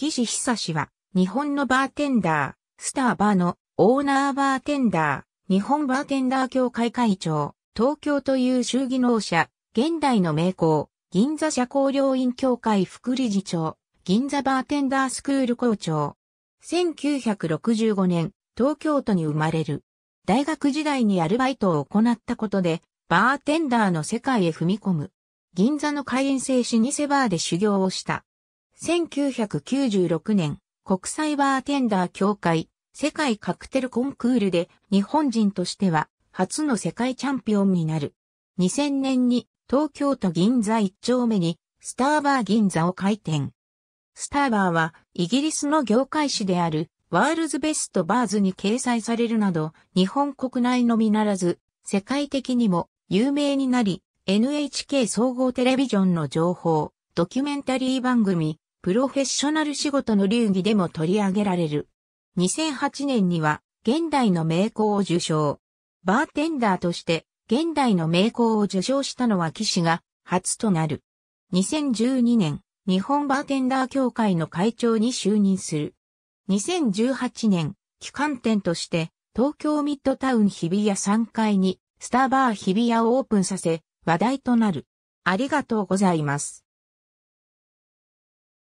岸久志は、日本のバーテンダー、スターバーのオーナーバーテンダー、日本バーテンダー協会会長、東京という州技能者、現代の名工、銀座社交料院協会副理事長、銀座バーテンダースクール校長。1965年、東京都に生まれる。大学時代にアルバイトを行ったことで、バーテンダーの世界へ踏み込む。銀座の会員制老舗バーで修行をした。1996年、国際バーテンダー協会、世界カクテルコンクールで日本人としては初の世界チャンピオンになる。2000年に東京都銀座一丁目にスターバー銀座を開店。スターバーはイギリスの業界誌であるワールズベストバーズに掲載されるなど日本国内のみならず世界的にも有名になり NHK 総合テレビジョンの情報、ドキュメンタリー番組、プロフェッショナル仕事の流儀でも取り上げられる。2008年には、現代の名工を受賞。バーテンダーとして、現代の名工を受賞したのは騎士が初となる。2012年、日本バーテンダー協会の会長に就任する。2018年、機関店として、東京ミッドタウン日比谷3階に、スターバー日比谷をオープンさせ、話題となる。ありがとうございます。